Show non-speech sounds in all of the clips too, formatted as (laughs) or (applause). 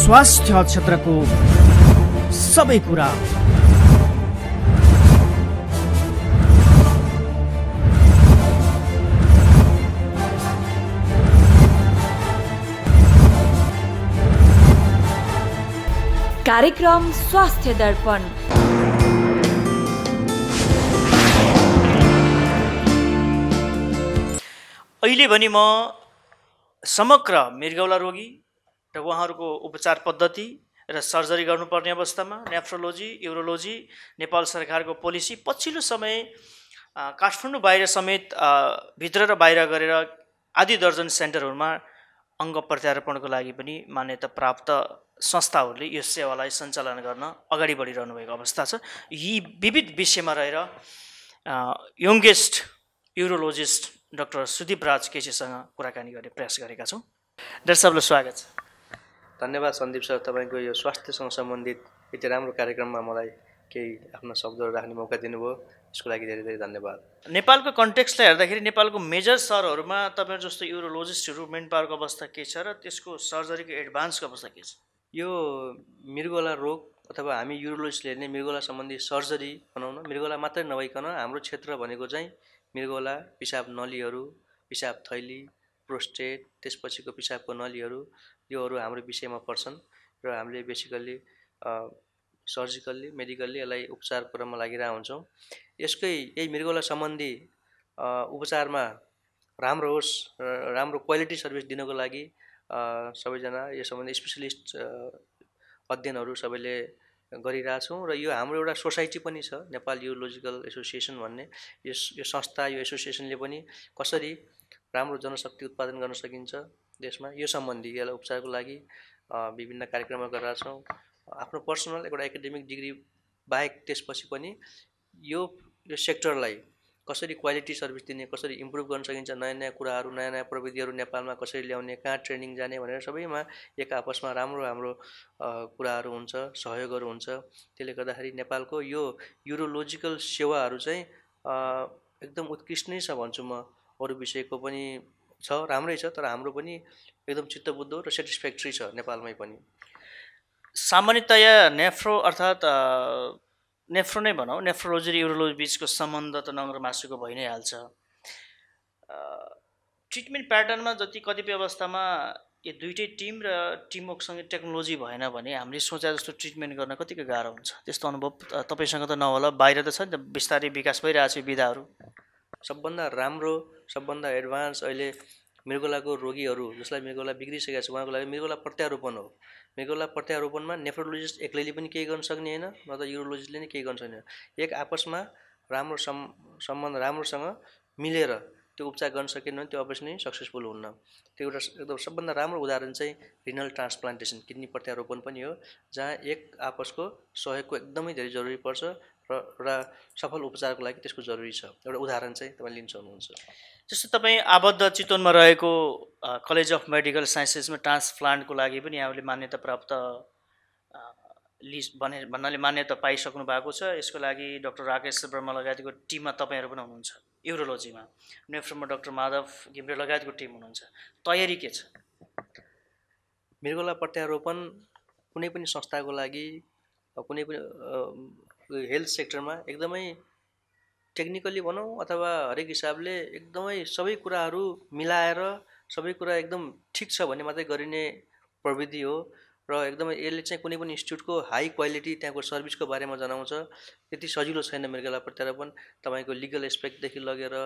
स्वास्थ्य क्षेत्रको सबै कुरा कार्यक्रम स्वास्थ्य दर्पण अहिले भने म समग्र मृगौला रोगी र उहाँहरूको उपचार पद्धति र सर्जरी गर्नुपर्ने अवस्थामा नेफ्रोलोजी युरोलोजी नेपाल सरकारको पोलिसी पछिल्लो समय काठमाडौँ बाहिर समेत भित्र र बाहिर गरेर आधी दर्जन सेन्टरहरूमा अङ्ग प्रत्यारोपणको लागि पनि मान्यता प्राप्त संस्थाहरूले यो सेवालाई सञ्चालन गर्न अगाडि बढिरहनु भएको अवस्था छ यी विविध विषयमा रहेर youngest urologist doctor Sudeep Raj केसीसँग कुराकानी गर्ने प्रयास गरेका छौँ डाक्टर साहबलाई स्वागत छ धन्यवाद सन्दीप सर तपाईँको यो स्वास्थ्यसँग सम्बन्धित यति राम्रो कार्यक्रममा मलाई केही आफ्ना शब्दहरू राख्ने मौका दिनुभयो यसको लागि धेरै धेरै धन्यवाद नेपालको कन्टेक्स्टलाई हेर्दाखेरि नेपालको मेजर सरहरूमा तपाईँहरू जस्तो युरोलोजिस्टहरू मेन पावरको अवस्था के छ र त्यसको सर्जरीको एडभान्सको अवस्था के छ यो मृगोला रोग अथवा हामी युरोलोजिस्टले नै मृगोला सम्बन्धी सर्जरी बनाउन मृगोला मात्रै नभइकन हाम्रो क्षेत्र भनेको चाहिँ मृगोला पिसाब नलीहरू पिसाब थैली प्रोस्टेट त्यसपछिको पिसाबको नलीहरू योहरू हाम्रो विषयमा पर्छन् र हामीले बेसिकल्ली सर्जिकल्ली मेडिकल्ली यसलाई उपचार क्रममा लागिरहेको हुन्छौँ यसकै यही मृगौला सम्बन्धी उपचारमा राम्रो होस् र राम्रो क्वालिटी सर्भिस दिनको लागि सबैजना यो सम्बन्धी स्पेसलिस्ट अध्ययनहरू सबैले गरिरहेछौँ र यो हाम्रो एउटा सोसाइटी पनि छ नेपाल युरोलोजिकल एसोसिएसन भन्ने यस यो संस्था यो एसोसिएसनले पनि कसरी राम्रो जनशक्ति उत्पादन गर्न सकिन्छ देशमा यो सम्बन्धी यसलाई उपचारको लागि विभिन्न कार्यक्रमहरू गरेका छौँ आफ्नो पर्सनल एउटा एकाडेमिक डिग्री बाहेक त्यसपछि पनि यो यो सेक्टरलाई कसरी क्वालिटी सर्भिस दिने कसरी इम्प्रुभ गर्न सकिन्छ नयाँ नयाँ कुराहरू नयाँ नयाँ प्रविधिहरू नेपालमा कसरी ल्याउने कहाँ ट्रेनिङ जाने भनेर सबैमा एक आपसमा राम्रो हाम्रो कुराहरू हुन्छ सहयोगहरू हुन्छ त्यसले गर्दाखेरि नेपालको यो युरोलोजिकल सेवाहरू चाहिँ एकदम उत्कृष्ट नै छ भन्छु म अरू विषयको पनि छ राम्रै छ तर हाम्रो पनि एकदम चित्तबुद्धो र सेटिस्फ्याक्ट्री छ नेपालमै पनि सामान्यतया नेफ्रो अर्थात् नेफ्रो नै भनौँ नेफ्रोलोजी र युरोलोजी बिचको सम्बन्ध त नङ र मासुको भइ नै हाल्छ ट्रिटमेन्ट प्याटर्नमा जति कतिपय अवस्थामा यो दुइटै टिम र टिमवर्कसँगै टेक्नोलोजी भएन भने हामीले सोचे जस्तो ट्रिटमेन्ट गर्न कतिको गाह्रो हुन्छ त्यस्तो अनुभव तपाईँसँग त नहोला बाहिर त छ नि त बिस्तारै विकास भइरहेको छ विधाहरू सबभन्दा राम्रो सबभन्दा एडभान्स अहिले मृगोलाको रोगीहरू जसलाई मृगोला बिग्रिसकेको छ उहाँको लागि मृगोला प्रत्यारोपण हो मृगोला प्रत्यारोपणमा नेफ्रोलोजिस्ट एक्लैले पनि केही गर्न सक्ने होइन न त युरोलोजिस्टले नै केही गर्न सक्ने एक आपसमा राम्रो सम् सम्बन्ध राम्रोसँग मिलेर त्यो उपचार गर्न सकेन भने त्यो अपरेसन नै सक्सेसफुल हुन्न त्यो एउटा एकदम सबभन्दा राम्रो उदाहरण चाहिँ रिनल ट्रान्सप्लान्टेसन किडनी प्रत्यारोपण पनि हो जहाँ एक आपसको सहयोगको एकदमै धेरै जरुरी पर्छ एउटा सफल उपचारको लागि त्यसको जरुरी छ एउटा उदाहरण चाहिँ तपाईँ लिन सक्नुहुन्छ जस्तो तपाईँ आबद्ध चितवनमा रहेको कलेज अफ मेडिकल साइन्सेसमा ट्रान्सप्लान्टको लागि पनि यहाँले मान्यता प्राप्त लिस भने भन्नाले मान्यता पाइसक्नु भएको छ यसको लागि डक्टर राकेश ब्रह्म लगायतको टिममा तपाईँहरू पनि हुनुहुन्छ युरोलोजीमा नेफ्रोमा डक्टर माधव घिम्रे लगायतको टिम हुनुहुन्छ तयारी के छ मृगला प्रत्यारोपण कुनै पनि संस्थाको लागि कुनै पनि हेल्थ सेक्टरमा एकदमै टेक्निकली भनौँ अथवा हरेक हिसाबले एकदमै सबै कुराहरू मिलाएर सबै कुरा एकदम ठिक छ भने मात्रै गरिने प्रविधि हो र एकदमै यसले चाहिँ कुनै पनि इन्स्टिट्युटको हाई क्वालिटी त्यहाँको सर्भिसको बारेमा जनाउँछ त्यति सजिलो छैन मेरो प्रत्यारोपण तपाईँको लिगल एस्पेक्टदेखि लगेर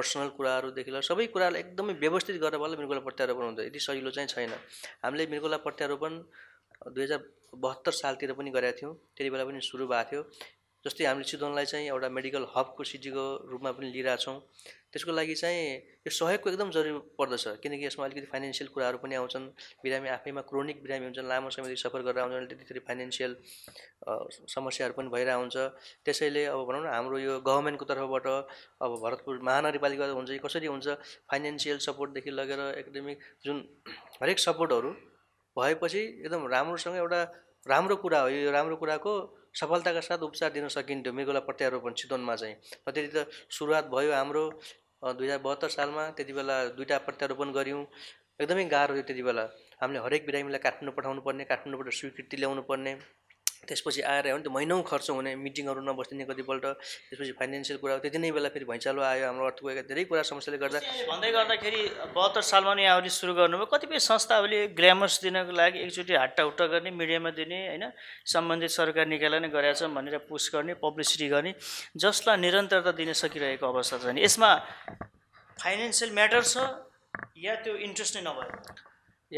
पर्सनल कुराहरूदेखि लगेर सबै कुरालाई एकदमै व्यवस्थित गरेर बल्ल मृगोला प्रत्यारोपण हुन्छ यति सजिलो चाहिँ छैन हामीले मृगोला प्रत्यारोपण दुई हजार बहत्तर सालतिर पनि गरेका थियौँ त्यति बेला पनि सुरु भएको थियो जस्तै हामीले चितवनलाई चाहिँ एउटा मेडिकल हबको सिटीको रूपमा पनि लिइरहेछौँ त्यसको लागि चाहिँ यो सहयोगको एकदम जरुरी पर्दछ किनकि यसमा अलिकति फाइनेन्सियल कुराहरू पनि आउँछन् बिरामी आफैमा क्रोनिक बिरामी हुन्छन् लामो समयदेखि सफर गरेर आउँछन् त्यतिखेर फाइनेन्सियल समस्याहरू पनि भइरहेको हुन्छ त्यसैले अब भनौँ न हाम्रो यो गभर्मेन्टको तर्फबाट अब भरतपुर महानगरपालिका हुन्छ कसरी हुन्छ फाइनेन्सियल सपोर्टदेखि लगेर एकाडेमिक जुन हरेक सपोर्टहरू भएपछि एकदम राम्रोसँग एउटा राम्रो कुरा हो यो राम्रो कुराको सफलताका साथ उपचार दिन सकिन्थ्यो मेगोला प्रत्यारोपण चितवनमा चाहिँ र त्यति त सुरुवात भयो हाम्रो दुई हजार बहत्तर सालमा त्यति बेला दुईवटा प्रत्यारोपण गऱ्यौँ एकदमै गाह्रो थियो त्यति बेला हामीले हरेक बिरामीलाई काठमाडौँ पठाउनु पर्ने काठमाडौँबाट स्वीकृति ल्याउनु पर्ने त्यसपछि आएर हो नि त महिनौँ खर्च हुने मिटिङहरू नबस्ने कतिपल्ट त्यसपछि फाइनेन्सियल कुरा त्यति नै बेला फेरि भैँचालो आयो हाम्रो अर्थको धेरै कुरा समस्याले गर्दा भन्दै गर्दाखेरि बहत्तर सालमा नै यहाँले सुरु गर्नुभयो कतिपय संस्थाहरूले ग्रामर्स दिनको लागि एकचोटि हाट्टाहुट्टा गर्ने मिडियामा दिने होइन सम्बन्धित सरकार निकायलाई नै गरेका छन् भनेर पुस्ट गर्ने पब्लिसिटी गर्ने जसलाई निरन्तरता दिन सकिरहेको अवस्था नि यसमा फाइनेन्सियल म्याटर छ या त्यो इन्ट्रेस्ट नै नभयो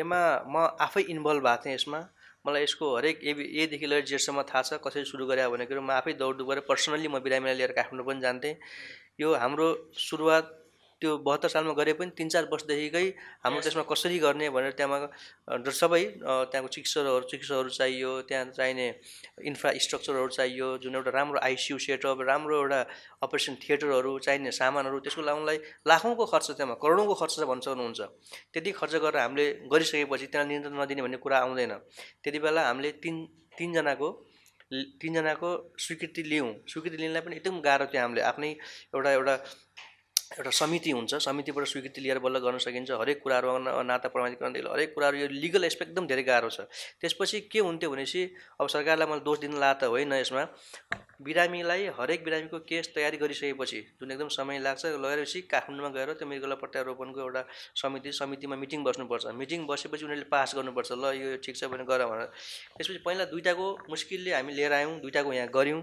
यसमा म आफै इन्भल्भ भएको थिएँ यसमा मलाई यसको हरेक ए एदेखि लिएर जेटसम्म थाहा छ कसरी सुरु गरे भनेको म आफै दौड गरेर पर्सनल्ली म बिरामीलाई लिएर काठमाडौँ पनि जान्थेँ यो हाम्रो सुरुवात त्यो बहत्तर सालमा गरे पनि तिन चार वर्षदेखिकै हाम्रो त्यसमा कसरी गर्ने भनेर त्यहाँमा सबै त्यहाँको चिकित्सकहरू चिकित्सकहरू चाहियो त्यहाँ चाहिने इन्फ्रास्ट्रक्चरहरू चाहियो जुन एउटा राम्रो आइसियु सेटअप राम्रो एउटा अपरेसन थिएटरहरू चाहिने सामानहरू त्यसको लागि लाखौँको खर्च त्यहाँमा करोडौँको खर्च भन्न सक्नुहुन्छ त्यति खर्च गरेर हामीले गरिसकेपछि त्यहाँ नियन्त्रण नदिने भन्ने कुरा आउँदैन त्यति बेला हामीले तिन तिनजनाको तिनजनाको स्वीकृति लियौँ स्वीकृति लिनलाई पनि एकदम गाह्रो थियो हामीले आफ्नै एउटा एउटा एउटा समिति हुन्छ समितिबाट स्वीकृति लिएर बल्ल गर्न सकिन्छ हरेक कुराहरू नाता प्रमाणीकरण हरेक कुराहरू यो लिगल एस्पेक्ट एकदम धेरै गाह्रो छ त्यसपछि के हुन्थ्यो भनेपछि अब सरकारलाई मैले दोष दिन ला त होइन यसमा बिरामीलाई हरेक बिरामीको केस तयारी गरिसकेपछि जुन एकदम समय लाग्छ लगेपछि काठमाडौँमा गएर त्यो मृगला प्रत्यारोपणको एउटा समिति समितिमा मिटिङ बस्नुपर्छ मिटिङ बसेपछि उनीहरूले पास गर्नुपर्छ ल यो ठिक छ भने गर भनेर त्यसपछि पहिला दुइटाको मुस्किलले हामी लिएर आयौँ दुइटाको यहाँ गऱ्यौँ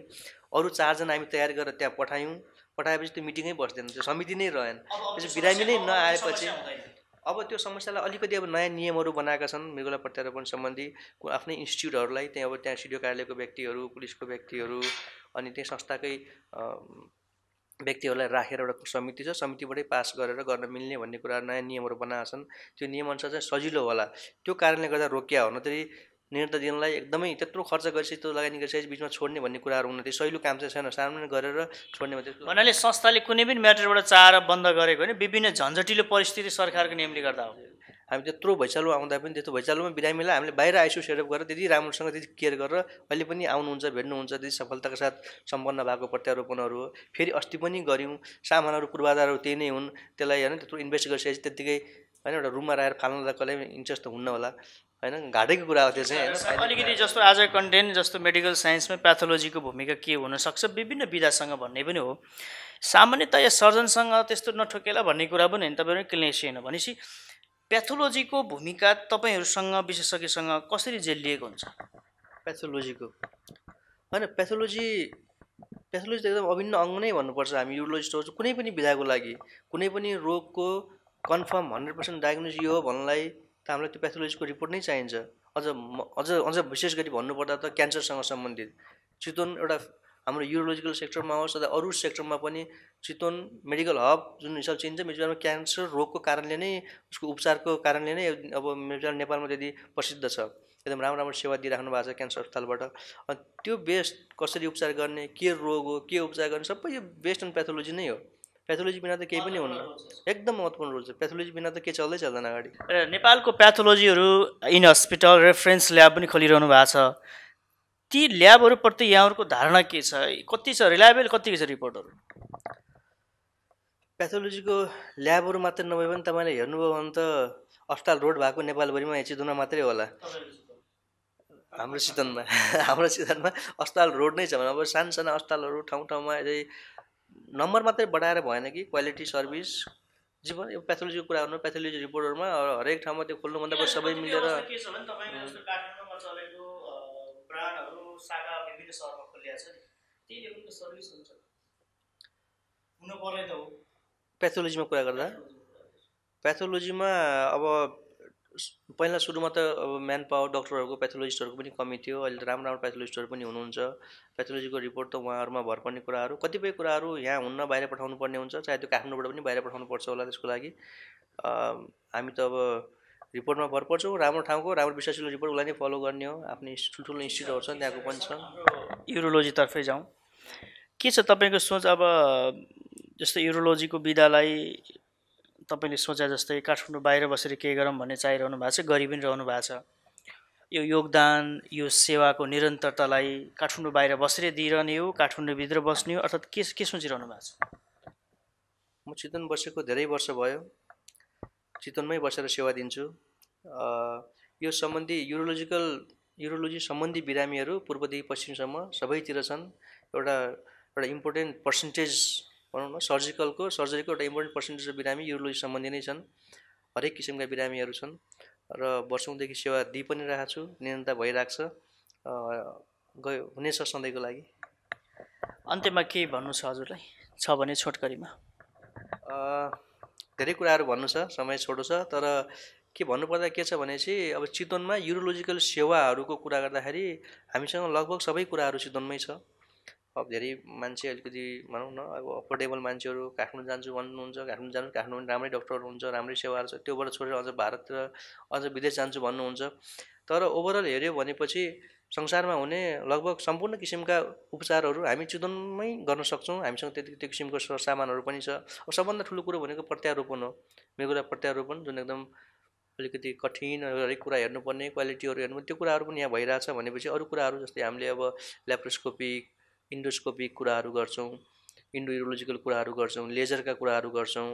अरू चारजना हामी तयार गरेर त्यहाँ पठायौँ पठाएपछि त्यो मिटिङै बस्दैन त्यो समिति नै रहेन त्यसपछि बिरामी नै नआएपछि अब त्यो समस्यालाई अलिकति अब नयाँ नियमहरू बनाएका छन् मृगला प्रत्यारोपण सम्बन्धी आफ्नै इन्स्टिच्युटहरूलाई त्यहाँ अब त्यहाँ सिडिओ कार्यालयको व्यक्तिहरू पुलिसको व्यक्तिहरू अनि त्यही संस्थाकै व्यक्तिहरूलाई राखेर एउटा समिति छ समितिबाटै पास गरेर गर्न मिल्ने भन्ने कुरा नयाँ नियमहरू बनाएका छन् त्यो नियमअनुसार चाहिँ सजिलो होला त्यो कारणले गर्दा रोकिया हो नत्र निर्णय दिनलाई एकदमै त्यत्रो खर्च गरिसकेपछि त्यो लगानी गरिसकेपछि बिचमा छोड्ने भन्ने कुराहरू हुन त्यो सहिलो काम चाहिँ छैन सामान्य गरेर छोड्ने भन्ने भन्नाले संस्थाले कुनै पनि म्याटरबाट चाहेर बन्द गरेको होइन विभिन्न झन्झटिलो परिस्थिति सरकारको नियमले गर्दा हो हामी त्यत्रो भैँचालो आउँदा पनि त्यत्रो भैँचालोमा बिरामीलाई हामीले बाहिर आइसु सेटअप गरेर त्यति राम्रोसँग त्यति केयर गरेर अहिले पनि आउनुहुन्छ भेट्नुहुन्छ त्यति सफलताका साथ सम्पन्न भएको प्रत्यारोपणहरू हो फेरि अस्ति पनि गऱ्यौँ सामानहरू पूर्वाधारहरू त्यही नै हुन् त्यसलाई होइन त्यत्रो इन्भेस्ट गरिसकेपछि त्यत्तिकै होइन एउटा रुममा राखेर फाल्नलाई कसैलाई इन्ट्रेस्ट त हुन्न होला होइन घाटैको कुरा हो त्यो चाहिँ अलिकति जस्तो आज कन्टेन्ट जस्तो मेडिकल साइन्समा प्याथोलोजीको भूमिका के हुनसक्छ विभिन्न विधासँग भन्ने पनि हो सामान्यतया सर्जनसँग त्यस्तो नठोकेला भन्ने कुरा पनि होइन तपाईँहरू क्लिनिसियन हो भनेपछि प्याथोलोजीको भूमिका तपाईँहरूसँग विशेषज्ञसँग कसरी जेलिएको हुन्छ प्याथोलोजीको होइन प्याथोलोजी प्याथोलोजी त एकदम अभिन्न अङ्ग नै भन्नुपर्छ हामी युरोलोजिस्ट हो कुनै पनि विधाको लागि कुनै पनि रोगको कन्फर्म हन्ड्रेड पर्सेन्ट डायग्नोज यो हो भन्नलाई त हामीलाई त्यो प्याथोलोजीको रिपोर्ट नै चाहिन्छ अझ अझ अझ विशेष गरी भन्नुपर्दा त क्यान्सरसँग सम्बन्धित चितवन एउटा हाम्रो युरोलोजिकल सेक्टरमा होस् अथवा अरू सेक्टरमा पनि चितवन मेडिकल हब जुन हिसाब चिन्छ मेजबारमा क्यान्सर रोगको कारणले नै उसको उपचारको कारणले नै अब मेरो नेपालमा त्यति प्रसिद्ध छ एकदम राम्रो राम्रो सेवा दिइराख्नु भएको छ क्यान्सर अस्पतालबाट अनि त्यो बेस्ट कसरी उपचार गर्ने के रोग हो के उपचार गर्ने सबै यो बेस्ट अन प्याथोलोजी नै हो प्याथोलोजी बिना त केही पनि हुन्न एकदम महत्त्वपूर्ण रोल छ प्याथोलोजी बिना त केही चल्दै चल्दैन अगाडि र नेपालको प्याथोलोजीहरू इन हस्पिटल रेफरेन्स ल्याब पनि खोलिरहनु भएको छ ती ल्याबहरूप्रति यहाँहरूको धारणा के छ कति छ रिलायबल कति छ रिपोर्टहरू प्याथोलोजीको ल्याबहरू मात्रै नभए पनि तपाईँले हेर्नुभयो भने त अस्पताल रोड भएको नेपालभरिमा चिदुना मात्रै होला हाम्रो सिजनमा (laughs) हाम्रो सिजनमा अस्पताल रोड नै छ भने अब सानसाना अस्पतालहरू ठाउँ ठाउँमा चाहिँ नम्बर मात्रै बढाएर भएन कि क्वालिटी सर्भिस जीवन यो प्याथोलोजीको कुरा गर्नु प्याथोलोजी रिपोर्टहरूमा हरेक ठाउँमा त्यो खोल्नुभन्दा पनि सबै मिलेर काठमाडौँमा चलेको प्याथोलोजीमा कुरा गर्दा प्याथोलोजीमा अब पहिला सुरुमा त अब म्यान पावर डक्टरहरूको प्याथोलोजिस्टहरूको पनि कमी थियो अहिले त राम्रो राम्रो प्याथोलोजिस्टहरू पनि हुनुहुन्छ प्याथोलोजीको रिपोर्ट त उहाँहरूमा भर पर्ने कुराहरू कतिपय कुराहरू यहाँ हुन्न बाहिर पठाउनु पर्ने हुन्छ चाहे त्यो काठमाडौँबाट पनि बाहिर पर्छ होला त्यसको लागि हामी त अब रिपोर्टमा भर पर्छौँ राम्रो ठाउँको राम्रो विश्वासिलो रिपोर्ट उसलाई नै फलो गर्ने हो आफ्नै ठुल्ठुलो इन्स्टिट्युटहरू छन् त्यहाँको पनि छन् युरोलोजीतर्फै जाउँ के छ तपाईँको सोच अब जस्तो युरोलोजीको विधालाई तपाईँले सोचे जस्तै काठमाडौँ बाहिर बसेर केही गरौँ भन्ने चाहिरहनु भएको छ गरी पनि रहनु भएको छ यो योगदान यो सेवाको निरन्तरतालाई काठमाडौँ बाहिर बसेर दिइरहने हो काठमाडौँभित्र बस्ने हो अर्थात् के के सोचिरहनु भएको छ म चितवन बसेको धेरै वर्ष भयो चितवनमै बसेर सेवा दिन्छु यो सम्बन्धी युरोलोजिकल युरोलोजी सम्बन्धी बिरामीहरू पूर्वदेखि पश्चिमसम्म सबैतिर छन् एउटा एउटा इम्पोर्टेन्ट पर्सेन्टेज भनौँ न सर्जिकलको सर्जरीको एउटा इम्पोर्टेन्ट पर्सेन्टेज बिरामी युरोलोजी सम्बन्धी नै छन् हरेक किसिमका बिरामीहरू छन् र वर्षौँदेखि सेवा दिइ पनि रहेको छु निरन्तर भइरहेको छ गयो हुनेछ सधैँको लागि अन्त्यमा के भन्नु छ हजुरलाई छ भने छोटकरीमा धेरै कुराहरू भन्नु छ समय छोटो छ तर के भन्नुपर्दा के छ भनेपछि अब चितवनमा युरोलोजिकल सेवाहरूको कुरा गर्दाखेरि हामीसँग लगभग सबै कुराहरू चितवनमै छ अब धेरै मान्छे अलिकति भनौँ न अब अफोर्डेबल मान्छेहरू काठमाडौँ जान्छु भन्नुहुन्छ काठमाडौँ जानु काठमाडौँ राम्रै डक्टरहरू हुन्छ राम्रै सेवाहरू छ त्योबाट छोडेर अझ भारत र अझ विदेश जान्छु भन्नुहुन्छ तर ओभरअल हेऱ्यो भनेपछि संसारमा हुने लगभग सम्पूर्ण किसिमका उपचारहरू हामी चुदनमै गर्न सक्छौँ हामीसँग त्यति त्यो किसिमको सामानहरू पनि छ अब सबभन्दा ठुलो कुरो भनेको प्रत्यारोपण हो मेरो कुरा प्रत्यारोपण जुन एकदम अलिकति कठिन हरेक कुरा हेर्नुपर्ने क्वालिटीहरू हेर्नु त्यो कुराहरू पनि यहाँ भइरहेछ भनेपछि अरू कुराहरू जस्तै हामीले अब ल्याप्रोस्कोपिक इन्डोस्कोपिक कुराहरू गर्छौँ इन्डो युरोलोजिकल कुराहरू गर्छौँ लेजरका कुराहरू गर्छौँ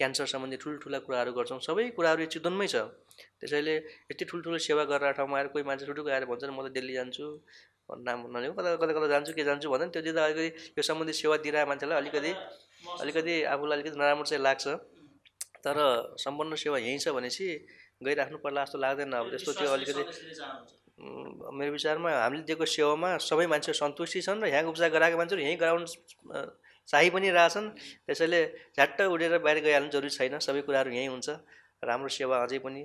क्यान्सर सम्बन्धी ठुल्ठुला कुराहरू गर्छौँ सबै कुराहरू यो चितवनमै छ त्यसैले यति ठुल्ठुलो सेवा गरेर ठाउँमा आएर कोही मान्छे ठुल्ठुलो आएर भन्छ म त दिल्ली जान्छु नाम भन्नाले कता कता कता जान्छु के जान्छु भन्दा त्यो दिँदा अलिकति यो सम्बन्धी सेवा दिइरहेको मान्छेलाई अलिकति अलिकति आफूलाई अलिकति नराम्रो चाहिँ लाग्छ तर सम्पन्न सेवा यहीँ छ भनेपछि गइराख्नु पर्ला जस्तो लाग्दैन अब त्यस्तो त्यो अलिकति मेरो विचारमा हामीले दिएको सेवामा सबै मान्छे सन्तुष्टि छन् र यहाँको उपचार गराएको मान्छेहरू यहीँ गराउनु चाहि पनि रहेछन् त्यसैले झ्याट्ट उडेर बाहिर गइहाल्नु जरुरी छैन सबै कुराहरू यहीँ हुन्छ राम्रो सेवा अझै पनि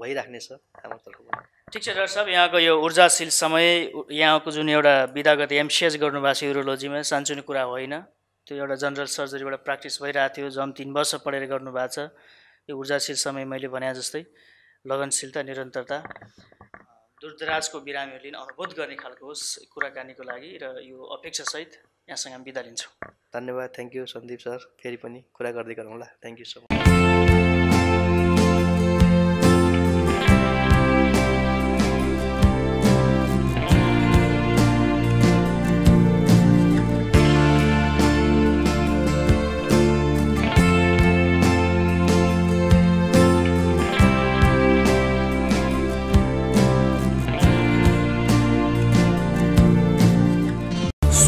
भइराख्नेछ हाम्रो तर्फबाट ठिक छ डाक्टर साहब यहाँको यो ऊर्जाशील समय यहाँको जुन एउटा विधागत एमसिएस गर्नुभएको छ युरोलोजीमा साँचुने कुरा होइन त्यो एउटा जनरल सर्जरीबाट प्र्याक्टिस भइरहेको थियो जम तिन वर्ष पढेर गर्नुभएको छ यो ऊर्जाशील समय मैले भने जस्तै लगनशीलता निरन्तरता दूरदराजको बिरामीहरूले अनुभूत गर्ने खालको होस् कुराकानीको लागि र यो अपेक्षासहित यहाँसँग बिदा लिन्छु धन्यवाद थ्याङ्क यू सन्दीप सर फेरि पनि कुरा गर्दै गरौँला थ्याङ्क यू सो मच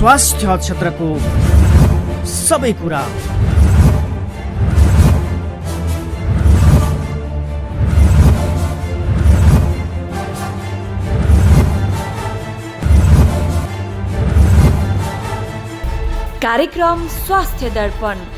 स्वास्थ्य क्षेत्रको सबै कुरा कार्यक्रम स्वास्थ्य दर्पण